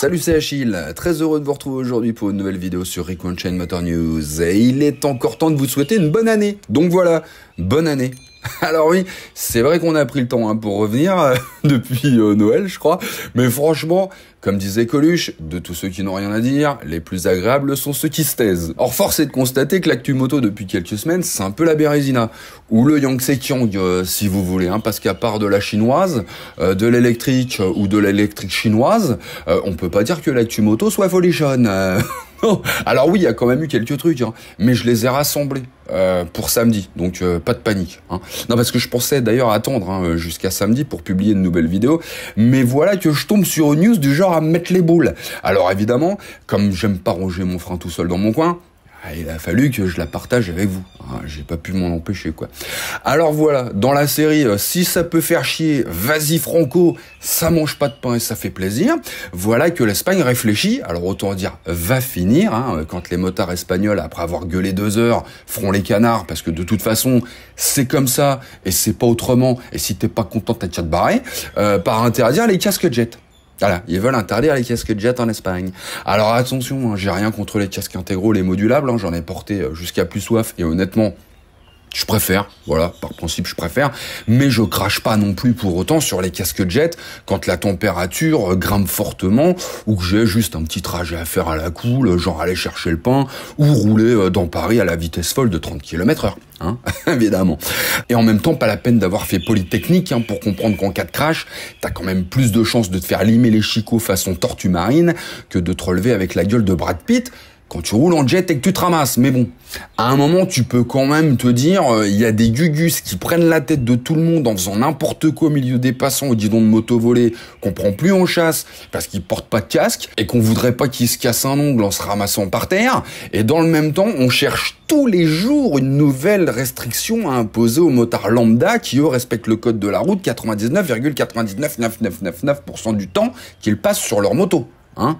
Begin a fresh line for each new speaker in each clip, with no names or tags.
Salut, c'est Achille. Très heureux de vous retrouver aujourd'hui pour une nouvelle vidéo sur Recon Chain Motor News. Et il est encore temps de vous souhaiter une bonne année. Donc voilà, bonne année Alors oui, c'est vrai qu'on a pris le temps hein, pour revenir euh, depuis euh, Noël, je crois. Mais franchement, comme disait Coluche, de tous ceux qui n'ont rien à dire, les plus agréables sont ceux qui se taisent. Or, force est de constater que l'actu moto depuis quelques semaines, c'est un peu la Bérésina. Ou le Yangtze Kiang, euh, si vous voulez, hein, parce qu'à part de la chinoise, de l'électrique ou de l'électrique chinoise, on peut pas dire que l'actu moto soit folichonne. Alors oui, il y a quand même eu quelques trucs, hein. mais je les ai rassemblés euh, pour samedi, donc euh, pas de panique. Hein. Non, parce que je pensais d'ailleurs attendre hein, jusqu'à samedi pour publier une nouvelle vidéo, mais voilà que je tombe sur une news du genre à mettre les boules. Alors évidemment, comme j'aime pas ronger mon frein tout seul dans mon coin, ah, il a fallu que je la partage avec vous. Ah, j'ai pas pu m'en empêcher, quoi. Alors voilà, dans la série, euh, si ça peut faire chier, vas-y Franco, ça mange pas de pain et ça fait plaisir. Voilà que l'Espagne réfléchit. Alors autant dire, va finir, hein, euh, quand les motards espagnols, après avoir gueulé deux heures, feront les canards, parce que de toute façon, c'est comme ça, et c'est pas autrement, et si t'es pas content, t'as déjà de barrer, euh, par interdire les casques jets. Voilà, ils veulent interdire les casques jet en Espagne. Alors attention, hein, j'ai rien contre les casques intégraux, les modulables, hein, j'en ai porté euh, jusqu'à plus soif et honnêtement, je préfère, voilà, par principe je préfère, mais je crache pas non plus pour autant sur les casques jet quand la température grimpe fortement ou que j'ai juste un petit trajet à faire à la cool, genre aller chercher le pain ou rouler euh, dans Paris à la vitesse folle de 30 km heure, hein, évidemment. Et en même temps, pas la peine d'avoir fait Polytechnique hein, pour comprendre qu'en cas de crash, t'as quand même plus de chances de te faire limer les chicots façon tortue marine que de te relever avec la gueule de Brad Pitt quand tu roules en jet et que tu te ramasses. Mais bon, à un moment, tu peux quand même te dire, euh, il y a des gugus qui prennent la tête de tout le monde en faisant n'importe quoi au milieu des passants ou disons de moto volée, qu'on prend plus en chasse parce qu'ils portent pas de casque et qu'on voudrait pas qu'ils se cassent un ongle en se ramassant par terre. Et dans le même temps, on cherche tous les jours une nouvelle restriction à imposer aux motards lambda qui eux respectent le code de la route 99,999999% du temps qu'ils passent sur leur moto. Hein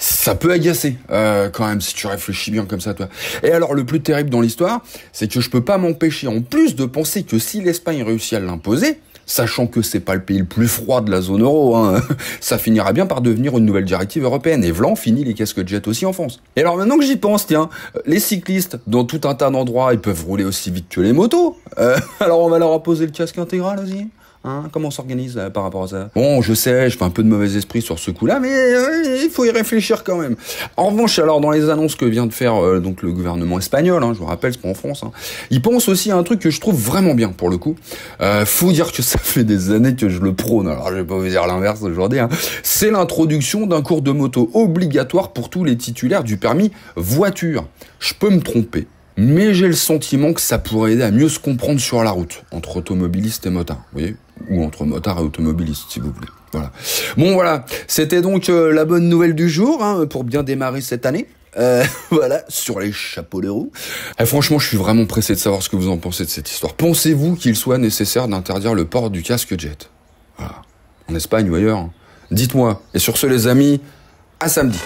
ça peut agacer euh, quand même si tu réfléchis bien comme ça toi. Et alors le plus terrible dans l'histoire, c'est que je peux pas m'empêcher en plus de penser que si l'Espagne réussit à l'imposer, sachant que c'est pas le pays le plus froid de la zone euro, hein, ça finira bien par devenir une nouvelle directive européenne. Et Vlan finit les casques de jet aussi en France. Et alors maintenant que j'y pense, tiens, les cyclistes dans tout un tas d'endroits, ils peuvent rouler aussi vite que les motos. Euh, alors on va leur imposer le casque intégral aussi. Hein, comment on s'organise euh, par rapport à ça Bon, je sais, je fais un peu de mauvais esprit sur ce coup-là, mais euh, il faut y réfléchir quand même. En revanche, alors dans les annonces que vient de faire euh, donc le gouvernement espagnol, hein, je vous rappelle, c'est pas en France, hein, il pense aussi à un truc que je trouve vraiment bien pour le coup. faut dire que ça fait des années que je le prône. Alors je vais pas vous dire l'inverse aujourd'hui. Hein. C'est l'introduction d'un cours de moto obligatoire pour tous les titulaires du permis voiture. Je peux me tromper, mais j'ai le sentiment que ça pourrait aider à mieux se comprendre sur la route entre automobilistes et motards. Vous voyez ou entre motards et automobilistes, si vous voulez. Voilà. Bon, voilà. C'était donc euh, la bonne nouvelle du jour hein, pour bien démarrer cette année. Euh, voilà, sur les chapeaux de roues. Eh, franchement, je suis vraiment pressé de savoir ce que vous en pensez de cette histoire. Pensez-vous qu'il soit nécessaire d'interdire le port du casque jet Voilà. En Espagne ou ailleurs. Hein. Dites-moi. Et sur ce, les amis, à samedi.